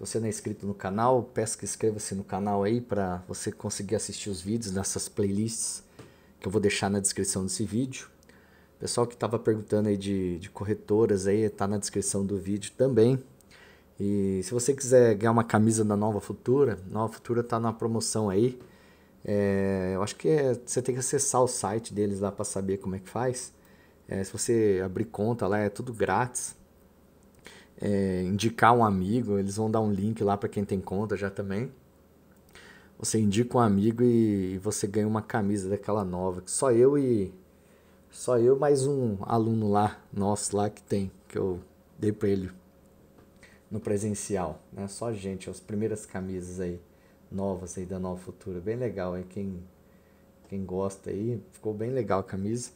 Se você não é inscrito no canal, peço que inscreva-se no canal aí para você conseguir assistir os vídeos nessas playlists que eu vou deixar na descrição desse vídeo. Pessoal que estava perguntando aí de, de corretoras aí, está na descrição do vídeo também. E se você quiser ganhar uma camisa da Nova Futura, Nova Futura está na promoção aí. É, eu acho que é, você tem que acessar o site deles lá para saber como é que faz. É, se você abrir conta lá, é tudo grátis é, indicar um amigo, eles vão dar um link lá para quem tem conta já também. Você indica um amigo e, e você ganha uma camisa daquela nova, que só eu e só eu mais um aluno lá, nosso lá que tem, que eu dei para ele no presencial, né? Só gente, as primeiras camisas aí novas aí da Nova Futura, bem legal, aí quem quem gosta aí, ficou bem legal a camisa.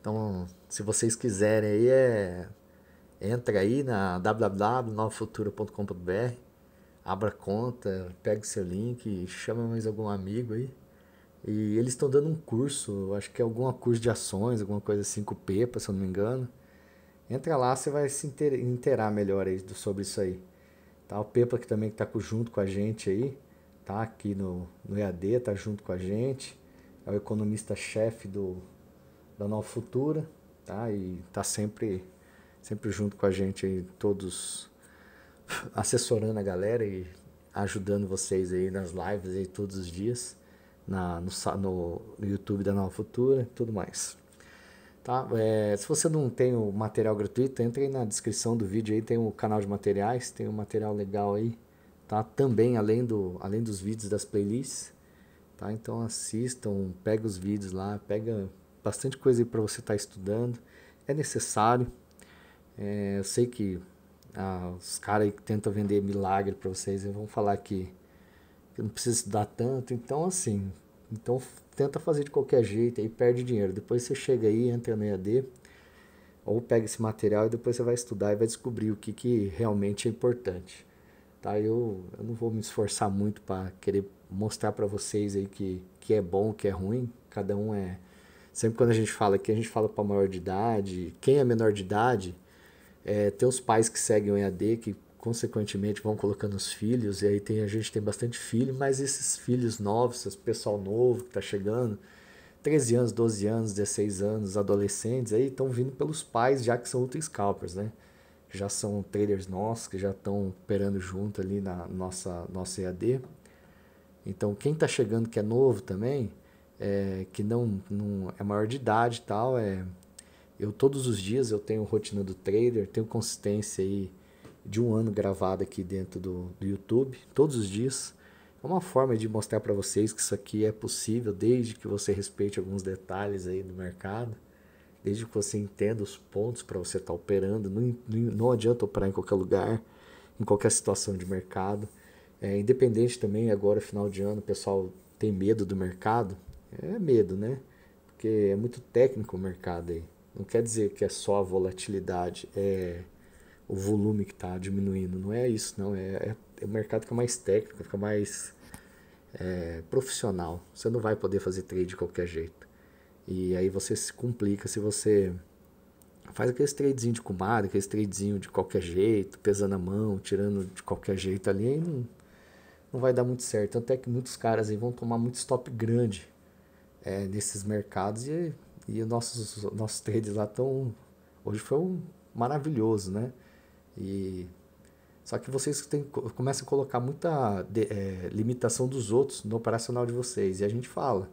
Então, se vocês quiserem aí é entra aí na www.novofuturo.com.br, abra conta, pega o seu link, chama mais algum amigo aí. E eles estão dando um curso, acho que é algum curso de ações, alguma coisa assim com o Pepa se eu não me engano. Entra lá, você vai se inteirar melhor aí sobre isso aí. Tá, o Pepa que também está junto com a gente aí, tá aqui no, no EAD, está junto com a gente. É o economista-chefe do da Nova Futura, tá? E está sempre sempre junto com a gente aí, todos assessorando a galera e ajudando vocês aí nas lives aí todos os dias, na, no, no, YouTube da Nova Futura tudo mais. Tá? É, se você não tem o material gratuito, entre aí na descrição do vídeo aí, tem o canal de materiais, tem um material legal aí, tá? Também além, do, além dos vídeos das playlists, tá? Então assistam, pega os vídeos lá, pega bastante coisa aí para você estar tá estudando, é necessário, é, eu sei que ah, os caras que tentam vender milagre para vocês vão falar que, que não precisa estudar tanto. Então, assim, então tenta fazer de qualquer jeito aí perde dinheiro. Depois você chega aí, entra no EAD ou pega esse material e depois você vai estudar e vai descobrir o que, que realmente é importante. Tá? Eu, eu não vou me esforçar muito para querer mostrar para vocês aí que, que é bom, que é ruim. Cada um é. Sempre quando a gente fala aqui, a gente fala para maior de idade. Quem é menor de idade é, ter os pais que seguem o EAD, que consequentemente vão colocando os filhos, e aí tem, a gente tem bastante filho, mas esses filhos novos, esse pessoal novo que está chegando, 13 anos, 12 anos, 16 anos, adolescentes, aí estão vindo pelos pais já que são outros scalpers, né? Já são traders nossos, que já estão operando junto ali na nossa, nossa EAD. Então, quem está chegando que é novo também, é, que não, não é maior de idade e tal, é, eu todos os dias eu tenho rotina do trader, tenho consistência aí de um ano gravada aqui dentro do, do YouTube, todos os dias. É uma forma de mostrar para vocês que isso aqui é possível desde que você respeite alguns detalhes aí do mercado, desde que você entenda os pontos para você estar tá operando. Não, não adianta operar em qualquer lugar, em qualquer situação de mercado. É, independente também, agora final de ano, o pessoal tem medo do mercado. É medo, né? Porque é muito técnico o mercado aí. Não quer dizer que é só a volatilidade, é o volume que está diminuindo. Não é isso, não. É, é, é o mercado fica é mais técnico, fica mais é, profissional. Você não vai poder fazer trade de qualquer jeito. E aí você se complica se você faz aquele tradezinho de comada, aquele tradezinho de qualquer jeito, pesando a mão, tirando de qualquer jeito ali, aí não, não vai dar muito certo. Tanto é que muitos caras aí vão tomar muito stop grande é, nesses mercados e e os nossos, nossos trades lá estão. Hoje foi um maravilhoso, né? E só que vocês tem, começam a colocar muita de, é, limitação dos outros no operacional de vocês. E a gente fala: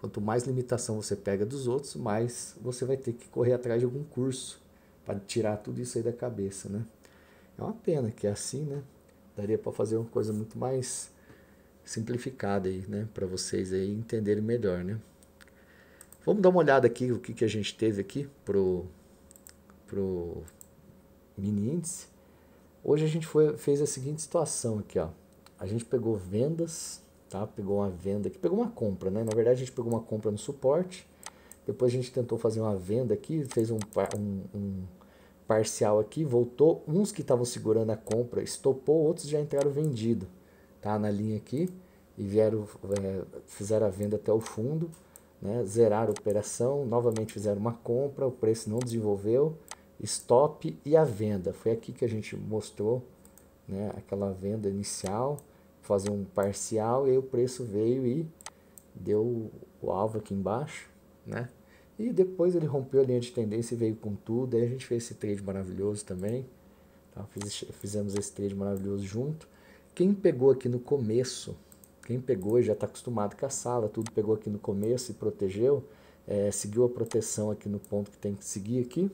quanto mais limitação você pega dos outros, mais você vai ter que correr atrás de algum curso para tirar tudo isso aí da cabeça, né? É uma pena que é assim, né? Daria para fazer uma coisa muito mais simplificada aí, né? Para vocês aí entenderem melhor, né? Vamos dar uma olhada aqui o que, que a gente teve aqui pro pro mini índice. Hoje a gente foi, fez a seguinte situação aqui, ó. A gente pegou vendas, tá? Pegou uma venda aqui, pegou uma compra, né? Na verdade a gente pegou uma compra no suporte. Depois a gente tentou fazer uma venda aqui, fez um, um, um parcial aqui, voltou. Uns que estavam segurando a compra estopou, outros já entraram vendido, tá? Na linha aqui e vieram, é, fizeram a venda até o fundo né, zerar a operação, novamente fizeram uma compra, o preço não desenvolveu, stop e a venda. Foi aqui que a gente mostrou né, aquela venda inicial, fazer um parcial, e aí o preço veio e deu o alvo aqui embaixo, né? E depois ele rompeu a linha de tendência e veio com tudo. Aí a gente fez esse trade maravilhoso também. Tá? Fiz, fizemos esse trade maravilhoso junto. Quem pegou aqui no começo, quem pegou e já está acostumado com a sala, tudo pegou aqui no começo e protegeu, é, seguiu a proteção aqui no ponto que tem que seguir aqui.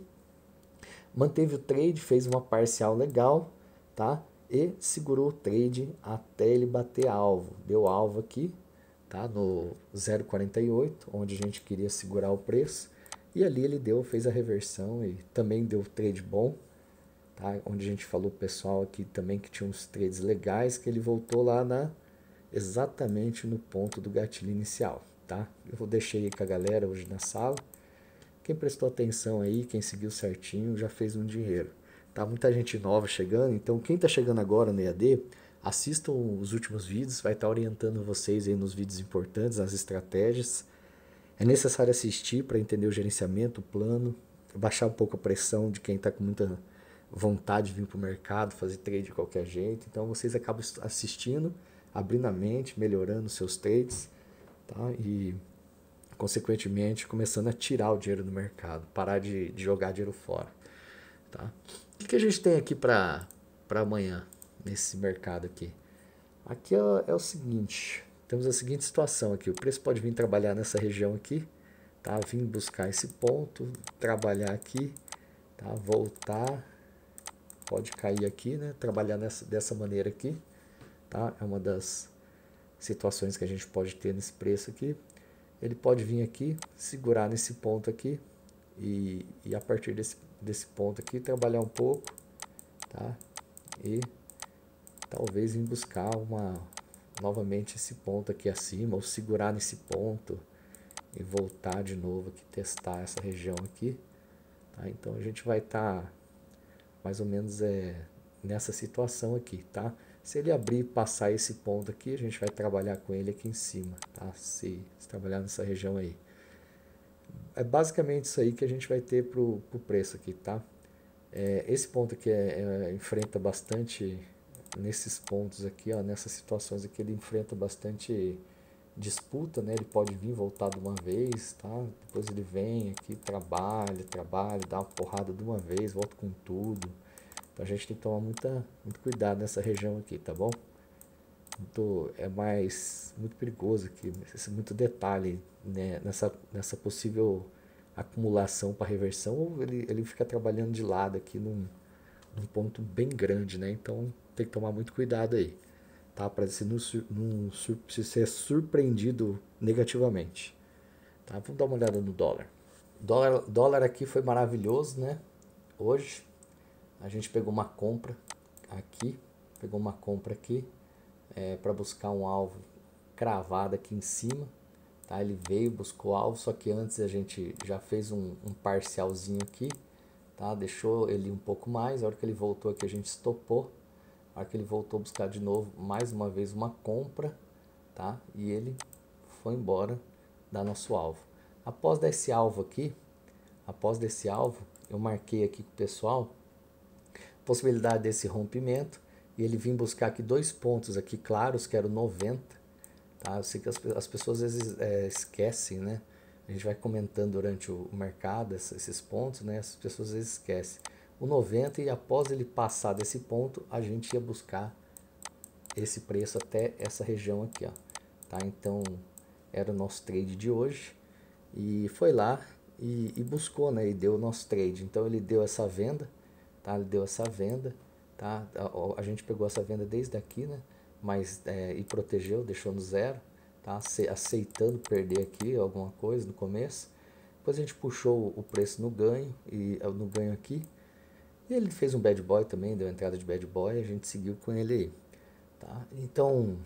Manteve o trade, fez uma parcial legal, tá? E segurou o trade até ele bater alvo. Deu alvo aqui, tá? No 0,48, onde a gente queria segurar o preço. E ali ele deu, fez a reversão e também deu trade bom, tá? Onde a gente falou pessoal aqui também que tinha uns trades legais que ele voltou lá na exatamente no ponto do gatilho inicial, tá? Eu vou deixei com a galera hoje na sala. Quem prestou atenção aí, quem seguiu certinho, já fez um dinheiro. Tá muita gente nova chegando, então quem tá chegando agora no EAD, assistam os últimos vídeos, vai estar tá orientando vocês aí nos vídeos importantes, nas estratégias. É necessário assistir para entender o gerenciamento, o plano, baixar um pouco a pressão de quem está com muita vontade de vir para o mercado, fazer trade de qualquer jeito. Então vocês acabam assistindo abrindo a mente, melhorando seus trades tá? e, consequentemente, começando a tirar o dinheiro do mercado, parar de, de jogar dinheiro fora. Tá? O que, que a gente tem aqui para amanhã nesse mercado aqui? Aqui é, é o seguinte, temos a seguinte situação aqui, o preço pode vir trabalhar nessa região aqui, tá? Vim buscar esse ponto, trabalhar aqui, tá? Voltar, pode cair aqui, né? Trabalhar nessa, dessa maneira aqui, tá? É uma das situações que a gente pode ter nesse preço aqui. Ele pode vir aqui, segurar nesse ponto aqui e, e a partir desse, desse ponto aqui trabalhar um pouco, tá? E talvez vir buscar uma novamente esse ponto aqui acima ou segurar nesse ponto e voltar de novo aqui testar essa região aqui. Tá? Então a gente vai estar tá mais ou menos é, nessa situação aqui, tá? Se ele abrir e passar esse ponto aqui, a gente vai trabalhar com ele aqui em cima, tá? Se, se trabalhar nessa região aí. É basicamente isso aí que a gente vai ter para o preço aqui, tá? É, esse ponto aqui é, é, enfrenta bastante, nesses pontos aqui, ó, nessas situações aqui, ele enfrenta bastante disputa, né? Ele pode vir voltar de uma vez, tá? Depois ele vem aqui, trabalha, trabalha, dá uma porrada de uma vez, volta com tudo então a gente tem que tomar muita, muito cuidado nessa região aqui, tá bom? Muito, é mais muito perigoso aqui, muito detalhe né, nessa, nessa possível acumulação para reversão, ou ele, ele fica trabalhando de lado aqui num, num ponto bem grande, né? Então tem que tomar muito cuidado aí, tá? Para se não, se ser surpreendido negativamente, tá? Vamos dar uma olhada no dólar. Dólar, dólar aqui foi maravilhoso, né? Hoje a gente pegou uma compra aqui, pegou uma compra aqui é, para buscar um alvo cravado aqui em cima. Tá? Ele veio, buscou o alvo, só que antes a gente já fez um, um parcialzinho aqui, tá? deixou ele um pouco mais. A hora que ele voltou aqui, a gente estopou. A hora que ele voltou a buscar de novo, mais uma vez uma compra, tá? e ele foi embora da nosso alvo. Após desse alvo aqui, após desse alvo, eu marquei aqui com o pessoal possibilidade desse rompimento e ele vim buscar aqui dois pontos aqui claros, que era o 90. Tá? Eu sei que as, as pessoas às vezes é, esquecem, né? A gente vai comentando durante o, mercado esses, esses pontos, né? As pessoas às vezes esquecem. O 90 e após ele passar desse ponto, a gente ia buscar esse preço até essa região aqui, ó. Tá? Então, era o nosso trade de hoje e foi lá e, e buscou, né? E deu o nosso trade. Então, ele deu essa venda tá? Ele deu essa venda, tá? A, a, gente pegou essa venda desde aqui, né? Mas é, e protegeu, deixou no zero, tá? Aceitando perder aqui alguma coisa no começo. Depois a gente puxou o preço no ganho e é, no ganho aqui. E ele fez um bad boy também, deu entrada de bad boy, a gente seguiu com ele aí, tá? Então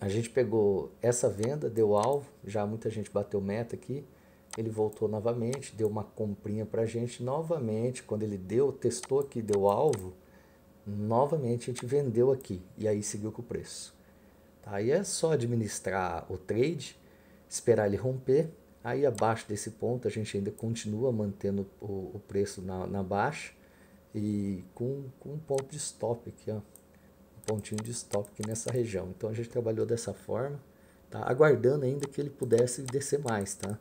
a gente pegou essa venda, deu alvo, já muita gente bateu meta aqui ele voltou novamente, deu uma comprinha para a gente. Novamente, quando ele deu, testou aqui, deu alvo, novamente a gente vendeu aqui. E aí seguiu com o preço. Tá? Aí é só administrar o trade, esperar ele romper. Aí abaixo desse ponto a gente ainda continua mantendo o, o preço na, na baixa e com, com um ponto de stop aqui, ó. Um pontinho de stop aqui nessa região. Então a gente trabalhou dessa forma, tá? Aguardando ainda que ele pudesse descer mais, tá?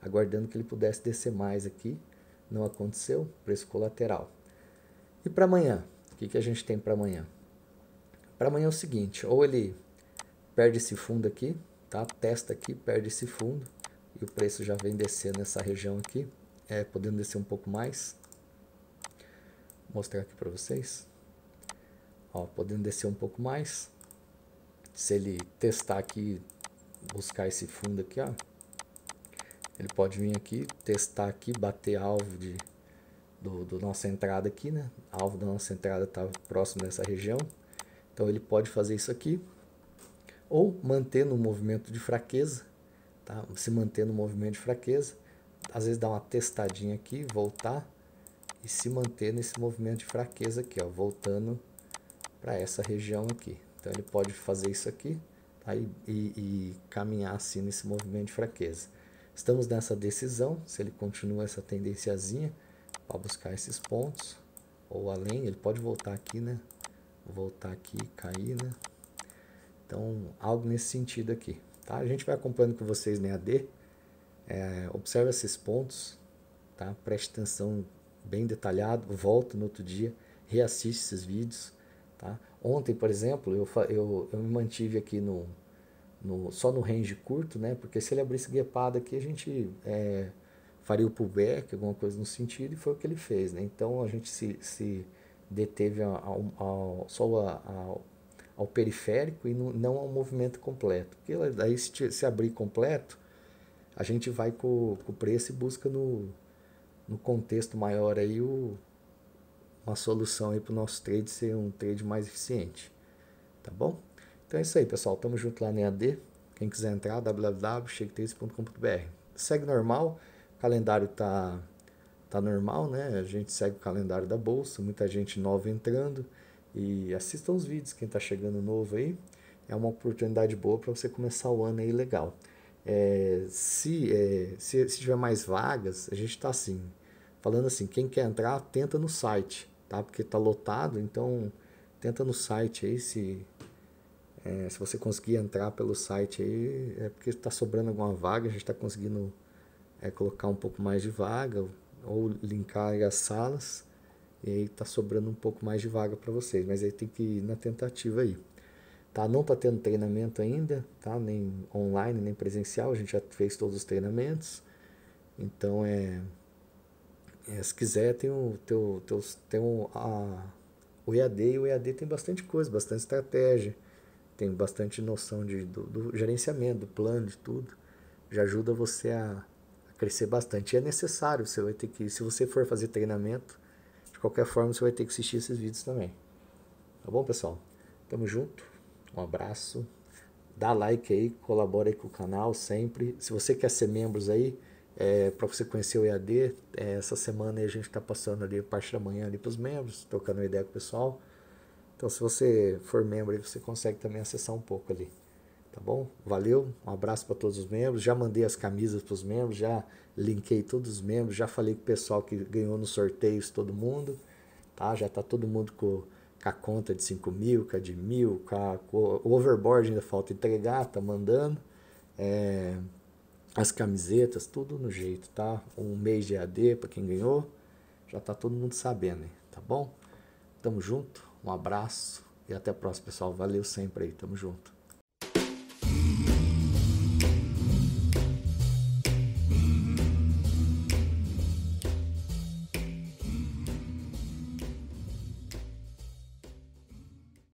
aguardando que ele pudesse descer mais aqui. Não aconteceu, preço colateral. E para amanhã? O que, que a gente tem para amanhã? Para amanhã é o seguinte: ou ele perde esse fundo aqui, tá? testa aqui, perde esse fundo, e o preço já vem descer nessa região aqui, é, podendo descer um pouco mais. Vou mostrar aqui para vocês. Ó, podendo descer um pouco mais. Se ele testar aqui, buscar esse fundo aqui, ó, ele pode vir aqui, testar aqui, bater alvo de do, do nossa entrada aqui, né? Alvo da nossa entrada está próximo dessa região. Então ele pode fazer isso aqui ou manter no movimento de fraqueza, tá? Se manter no movimento de fraqueza, às vezes dá uma testadinha aqui, voltar e se manter nesse movimento de fraqueza aqui, ó, voltando para essa região aqui. Então ele pode fazer isso aqui tá? e, e, e caminhar assim nesse movimento de fraqueza. Estamos nessa decisão, se ele continua essa tendenciazinha para buscar esses pontos ou além, ele pode voltar aqui, né? Voltar aqui, cair, né? Então, algo nesse sentido aqui, tá? A gente vai acompanhando com vocês na AD, é, observe esses pontos, tá? Preste atenção bem detalhado, volta no outro dia, reassiste esses vídeos, tá? Ontem, por exemplo, eu, eu, eu me mantive aqui no no, só no range curto, né? Porque se ele abrisse guepada aqui, a gente é, faria o pullback, alguma coisa no sentido, e foi o que ele fez, né? Então a gente se, se deteve ao, ao só ao, ao, periférico e no, não ao movimento completo. Porque daí se, se abrir completo, a gente vai com, com o preço e busca no, no contexto maior aí o, uma solução aí para o nosso trade ser um trade mais eficiente. Tá bom? Então é isso aí, pessoal. Tamo junto lá na EAD. Quem quiser entrar, www.cheguetese.com.br. Segue normal, o calendário tá, tá normal, né? A gente segue o calendário da bolsa, muita gente nova entrando. E assistam os vídeos, quem tá chegando novo aí. É uma oportunidade boa para você começar o ano aí legal. É, se, é, se, se tiver mais vagas, a gente está assim, falando assim, quem quer entrar, tenta no site, tá? Porque tá lotado, então tenta no site aí se é, se você conseguir entrar pelo site aí, é porque está sobrando alguma vaga, a gente está conseguindo é, colocar um pouco mais de vaga ou linkar as salas e aí está sobrando um pouco mais de vaga para vocês, mas aí tem que ir na tentativa aí. Tá, não está tendo treinamento ainda, tá? Nem online, nem presencial, a gente já fez todos os treinamentos. Então é, é se quiser tem o teu, teu tem o, a, o EAD e o EAD tem bastante coisa, bastante estratégia tem bastante noção de, do, do gerenciamento, do plano, de tudo, já ajuda você a, a crescer bastante. E é necessário, você vai ter que, se você for fazer treinamento, de qualquer forma você vai ter que assistir esses vídeos também. Tá bom, pessoal? Tamo junto, um abraço, dá like aí, colabora aí com o canal sempre. Se você quer ser membros aí, é, para você conhecer o EAD, é, essa semana a gente está passando ali parte da manhã ali para os membros, trocando ideia com o pessoal. Então, se você for membro, aí você consegue também acessar um pouco ali. Tá bom? Valeu, um abraço para todos os membros. Já mandei as camisas para os membros, já linkei todos os membros, já falei com o pessoal que ganhou nos sorteios, todo mundo. Tá? Já tá todo mundo com, com a conta de 5 mil, com a de mil, com, a, com o overboard ainda falta entregar, tá mandando. É, as camisetas, tudo no jeito, tá? Um mês de AD para quem ganhou, já tá todo mundo sabendo, tá bom? Tamo junto. Um abraço e até a próxima, pessoal. Valeu sempre aí. Tamo junto.